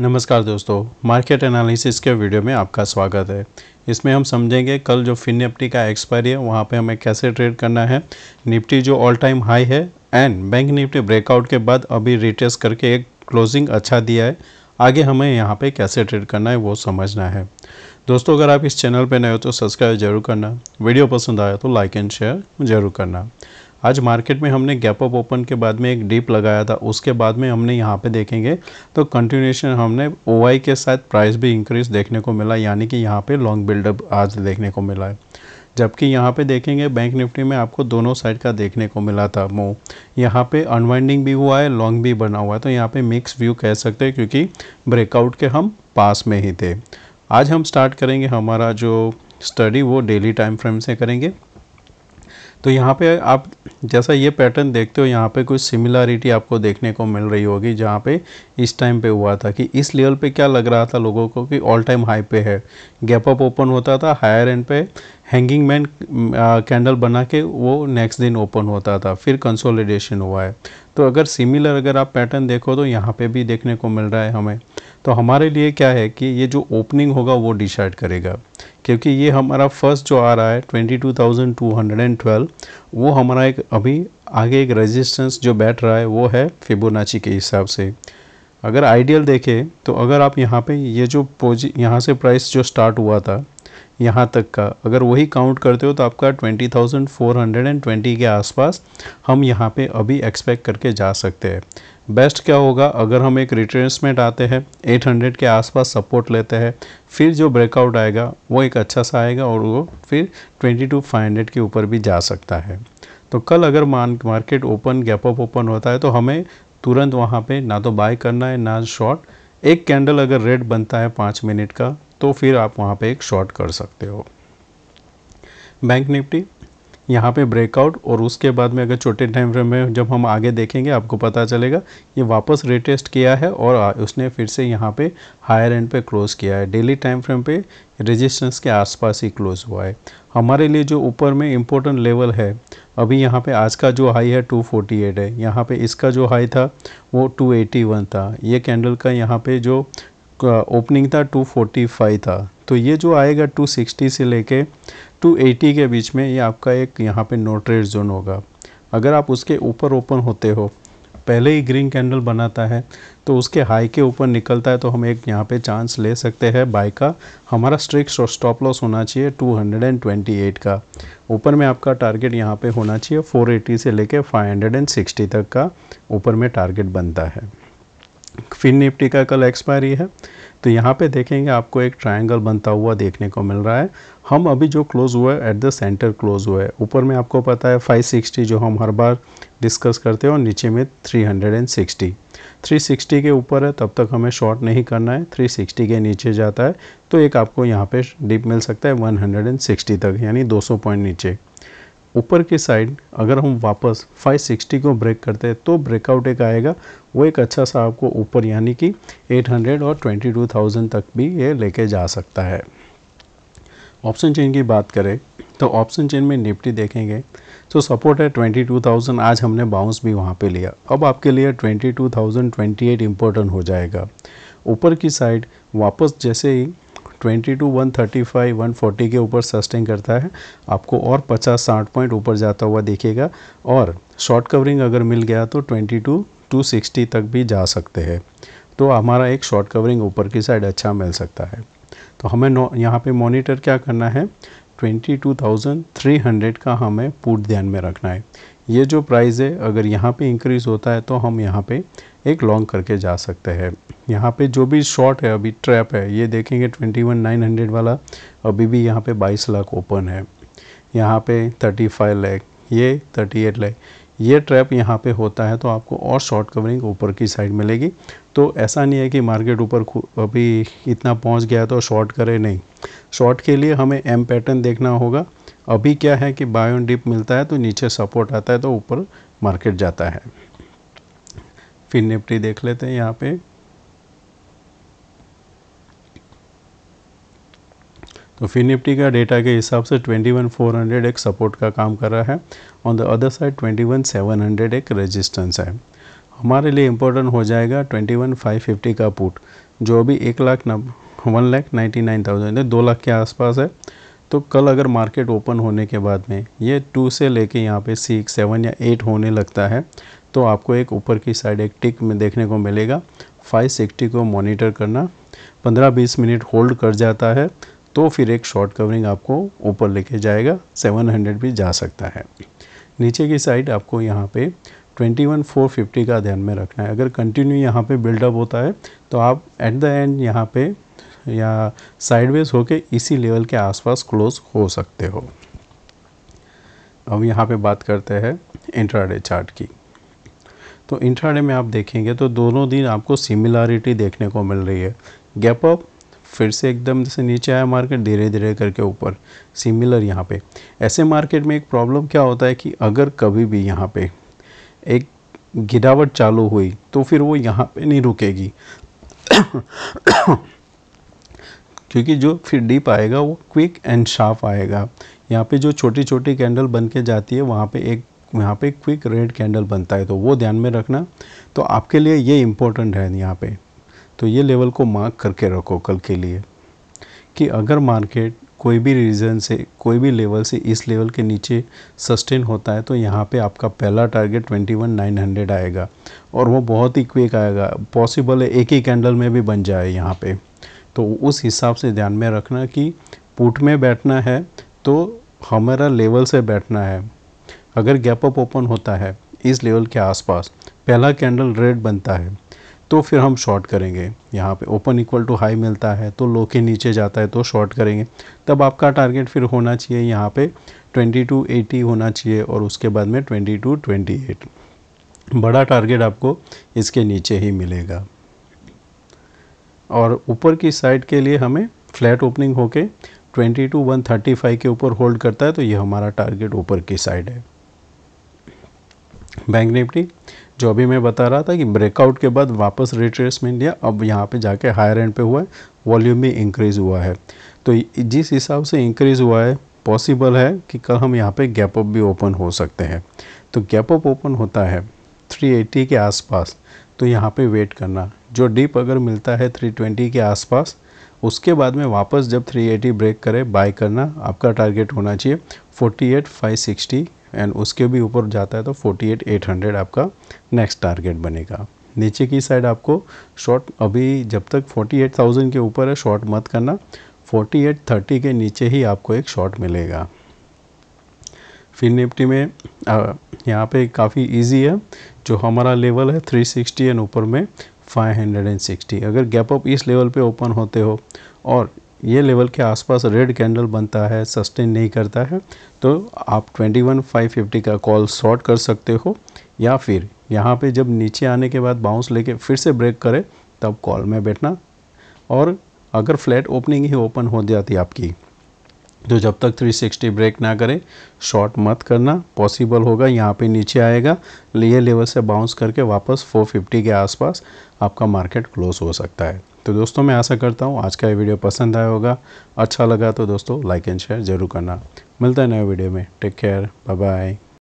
नमस्कार दोस्तों market analysis के वीडियो में आपका स्वागत है इसमें हम समझेंगे कल जो फिन निफ्टी का एक्सपायरी है वहाँ पे हमें कैसे ट्रेड करना है निफ्टी जो ऑल टाइम हाई है एंड बैंक निफ्टी ब्रेकआउट के बाद अभी रिटेस्ट करके एक क्लोजिंग अच्छा दिया है आगे हमें यहाँ पे कैसे ट्रेड करना है वो समझना है दोस्तों अगर आप इस चैनल पर नए हो तो सब्सक्राइब जरूर करना वीडियो पसंद आया तो लाइक एंड शेयर जरूर करना आज मार्केट में हमने गैप अप ओपन के बाद में एक डीप लगाया था उसके बाद में हमने यहाँ पे देखेंगे तो कंटिन्यूशन हमने ओ के साथ प्राइस भी इंक्रीज देखने को मिला यानी कि यहाँ पे लॉन्ग बिल्डअप आज देखने को मिला है जबकि यहाँ पे देखेंगे बैंक निफ्टी में आपको दोनों साइड का देखने को मिला था मूव यहाँ पे अनवाइंडिंग भी हुआ है लॉन्ग भी बना हुआ है तो यहाँ पे मिक्स व्यू कह सकते हैं क्योंकि ब्रेकआउट के हम पास में ही थे आज हम स्टार्ट करेंगे हमारा जो स्टडी वो डेली टाइम फ्रेम से करेंगे तो यहाँ पे आप जैसा ये पैटर्न देखते हो यहाँ पे कुछ सिमिलरिटी आपको देखने को मिल रही होगी जहाँ पे इस टाइम पे हुआ था कि इस लेवल पे क्या लग रहा था लोगों को कि ऑल टाइम हाई पे है गैप अप ओपन होता था हायर एंड पे हैंगिंग मैन कैंडल बना के वो नेक्स्ट दिन ओपन होता था फिर कंसोलिडेशन हुआ है तो अगर सिमिलर अगर आप पैटर्न देखो तो यहाँ पर भी देखने को मिल रहा है हमें तो हमारे लिए क्या है कि ये जो ओपनिंग होगा वो डिसाइड करेगा क्योंकि ये हमारा फर्स्ट जो आ रहा है 22,212 वो हमारा एक अभी आगे एक रेजिस्टेंस जो बैठ रहा है वो है फिबोनाची के हिसाब से अगर आइडियल देखें तो अगर आप यहाँ पे ये जो पोजी यहाँ से प्राइस जो स्टार्ट हुआ था यहाँ तक का अगर वही काउंट करते हो तो आपका 20,420 के आसपास हम यहाँ पे अभी एक्सपेक्ट करके जा सकते हैं बेस्ट क्या होगा अगर हम एक रिट्रेसमेंट आते हैं 800 के आसपास सपोर्ट लेते हैं फिर जो ब्रेकआउट आएगा वो एक अच्छा सा आएगा और वो फिर 22,500 के ऊपर भी जा सकता है तो कल अगर मान market open gap up open होता है तो हमें तुरंत वहाँ पर ना तो बाय करना है ना शॉर्ट एक कैंडल अगर रेड बनता है पाँच मिनट का तो फिर आप वहाँ पे एक शॉर्ट कर सकते हो बैंक निफ्टी यहाँ पे ब्रेकआउट और उसके बाद में अगर छोटे टाइम फ्रेम में जब हम आगे देखेंगे आपको पता चलेगा ये वापस रिटेस्ट किया है और उसने फिर से यहाँ पे हायर एंड पे क्लोज़ किया है डेली टाइम फ्रेम पे रेजिस्टेंस के आसपास ही क्लोज़ हुआ है हमारे लिए जो ऊपर में इम्पोर्टेंट लेवल है अभी यहाँ पे आज का जो हाई है 248 है यहाँ पे इसका जो हाई था वो 281 था ये कैंडल का यहाँ पे जो ओपनिंग था 245 था तो ये जो आएगा 260 से लेके 280 के बीच में ये आपका एक यहाँ पे नो जोन होगा अगर आप उसके ऊपर ओपन होते हो पहले ही ग्रीन कैंडल बनाता है तो उसके हाई के ऊपर निकलता है तो हम एक यहाँ पे चांस ले सकते हैं बाय का हमारा स्ट्रिक स्टॉप लॉस होना चाहिए 228 का ऊपर में आपका टारगेट यहाँ पे होना चाहिए 480 से लेके 560 तक का ऊपर में टारगेट बनता है फिन निफ्टी का कल एक्सपायरी है तो यहाँ पे देखेंगे आपको एक ट्रायंगल बनता हुआ देखने को मिल रहा है हम अभी जो क्लोज़ हुआ है एट द सेंटर क्लोज़ हुआ है ऊपर में आपको पता है 560 जो हम हर बार डिस्कस करते हैं और नीचे में 360 360 के ऊपर है तब तक हमें शॉर्ट नहीं करना है 360 के नीचे जाता है तो एक आपको यहाँ पे डिप मिल सकता है 160 तक यानी 200 पॉइंट नीचे ऊपर की साइड अगर हम वापस 560 को ब्रेक करते हैं तो ब्रेकआउट एक आएगा वो एक अच्छा सा आपको ऊपर यानी कि 800 और 22,000 तक भी ये लेके जा सकता है ऑप्शन चेन की बात करें तो ऑप्शन चेन में निफ्टी देखेंगे तो सपोर्ट है 22,000 आज हमने बाउंस भी वहाँ पे लिया अब आपके लिए 22,028 टू हो जाएगा ऊपर की साइड वापस जैसे ही twenty two one thirty five one forty के ऊपर सस्टेन करता है आपको और पचास साठ पॉइंट ऊपर जाता हुआ देखेगा और शॉर्ट कवरिंग अगर मिल गया तो ट्वेंटी टू टू सिक्सटी तक भी जा सकते हैं तो हमारा एक शॉर्ट कवरिंग ऊपर की साइड अच्छा मिल सकता है तो हमें यहाँ पे मॉनिटर क्या करना है 22,300 का हमें पुट ध्यान में रखना है ये जो प्राइस है अगर यहाँ पे इंक्रीज़ होता है तो हम यहाँ पे एक लॉन्ग करके जा सकते हैं यहाँ पे जो भी शॉर्ट है अभी ट्रैप है ये देखेंगे 21,900 वाला अभी भी यहाँ पे 22 लाख ओपन है यहाँ पे 35 लाख ये 38 लाख ये ट्रैप यहाँ पे होता है तो आपको और शॉर्ट कवरिंग ऊपर की साइड मिलेगी तो ऐसा नहीं है कि मार्केट ऊपर अभी इतना पहुंच गया तो शॉर्ट करे नहीं शॉर्ट के लिए हमें एम पैटर्न देखना होगा अभी क्या है कि बायोन डिप मिलता है तो नीचे सपोर्ट आता है तो ऊपर मार्केट जाता है फिर निपटी देख लेते हैं यहाँ पे तो फिर निफ्टी का डेटा के हिसाब से 21,400 एक सपोर्ट का काम कर रहा है ऑन द अदर साइड 21,700 एक रेजिस्टेंस है हमारे लिए इम्पोर्टेंट हो जाएगा ट्वेंटी वन फाइव फिफ्टी का पुट जो अभी एक lakh one lakh ninety nine thousand दो लाख के आसपास है तो कल अगर मार्केट ओपन होने के बाद में ये टू से लेके यहाँ पे सिक्स सेवन या एट होने लगता है तो आपको एक ऊपर की साइड एक टिक में देखने को मिलेगा फाइव सिक्सटी को मॉनिटर करना पंद्रह बीस मिनट होल्ड कर जाता है तो फिर एक शॉर्ट कवरिंग आपको ऊपर लेके जाएगा सेवन हंड्रेड भी जा सकता है नीचे की साइड आपको यहाँ पे ट्वेंटी वन फोर फिफ्टी का ध्यान में रखना है अगर कंटिन्यू यहाँ पे बिल्डअप होता है तो आप एट द एंड यहाँ पे या साइडवेज होके इसी लेवल के आसपास क्लोज हो सकते हो अब यहाँ पे बात करते हैं इंट्राडे चार्ट की तो इंट्राडे में आप देखेंगे तो दोनों दिन आपको सिमिलारिटी देखने को मिल रही है गैप अप फिर से एकदम जैसे नीचे आया मार्केट धीरे धीरे करके ऊपर सिमिलर यहाँ पे ऐसे मार्केट में एक प्रॉब्लम क्या होता है कि अगर कभी भी यहाँ पे एक गिरावट चालू हुई तो फिर वो यहाँ पे नहीं रुकेगी क्योंकि जो फिर डीप आएगा वो क्विक एंड शार्प आएगा यहाँ पे जो छोटी छोटी कैंडल बन के जाती है वहाँ पे एक यहाँ पे क्विक रेड कैंडल बनता है तो वो ध्यान में रखना तो आपके लिए ये इम्पोर्टेंट है यहाँ पे तो ये लेवल को मार्क करके रखो कल के लिए कि अगर मार्केट कोई भी रीज़न से कोई भी लेवल से इस लेवल के नीचे सस्टेन होता है तो यहाँ पे आपका पहला target twenty one nine hundred आएगा और वो बहुत ही क्विक आएगा पॉसिबल है एक ही कैंडल में भी बन जाए यहाँ पे तो उस हिसाब से ध्यान में रखना कि पुट में बैठना है तो हमारा लेवल से बैठना है अगर गैप अप ओपन होता है इस लेवल के आसपास पहला कैंडल रेड बनता है तो फिर हम शॉर्ट करेंगे यहाँ पे ओपन इक्वल टू हाई मिलता है तो लो के नीचे जाता है तो शॉर्ट करेंगे तब आपका टारगेट फिर होना चाहिए यहाँ पे 2280 होना चाहिए और उसके बाद में 2228 बड़ा टारगेट आपको इसके नीचे ही मिलेगा और ऊपर की साइड के लिए हमें फ्लैट ओपनिंग होके 22 के ऊपर होल्ड करता है तो ये हमारा टारगेट ऊपर की साइड है बैंक निफ्टी जो अभी मैं बता रहा था कि ब्रेकआउट के बाद वापस रिट्रेसमेंट लिया अब यहाँ पे जाके हायर एंड पे हुआ है वॉल्यूम भी इंक्रीज़ हुआ है तो जिस हिसाब से इंक्रीज़ हुआ है पॉसिबल है कि कल हम यहाँ पे गैप अप भी ओपन हो सकते हैं तो गैप अप ओपन होता है 380 के आसपास तो यहाँ पे वेट करना जो डीप अगर मिलता है 320 के आसपास उसके बाद में वापस जब 380 ब्रेक करे बाय करना आपका टारगेट होना चाहिए 48560 एंड उसके भी ऊपर जाता है तो 48,800 आपका नेक्स्ट टारगेट बनेगा नीचे की साइड आपको शॉर्ट अभी जब तक 48,000 के ऊपर है शॉर्ट मत करना 48,30 के नीचे ही आपको एक शॉर्ट मिलेगा फिर निफ्टी में यहाँ पे काफ़ी इजी है जो हमारा लेवल है 360 एंड ऊपर में 560 अगर गैप अप इस लेवल पे ओपन होते हो और ये लेवल के आसपास रेड कैंडल बनता है सस्टेन नहीं करता है तो आप 21,550 का कॉल शॉर्ट कर सकते हो या फिर यहाँ पे जब नीचे आने के बाद बाउंस लेके फिर से ब्रेक करे तब कॉल में बैठना और अगर फ्लैट ओपनिंग ही ओपन हो जाती आपकी तो जब तक 360 ब्रेक ना करें शॉर्ट मत करना पॉसिबल होगा यहाँ पे नीचे आएगा ये लेवल से बाउंस करके वापस 450 के आसपास आपका मार्केट क्लोज हो सकता है तो दोस्तों मैं आशा करता हूँ आज का ये वीडियो पसंद आया होगा अच्छा लगा तो दोस्तों लाइक एंड शेयर ज़रूर करना मिलता है नए वीडियो में टेक केयर बाय बाय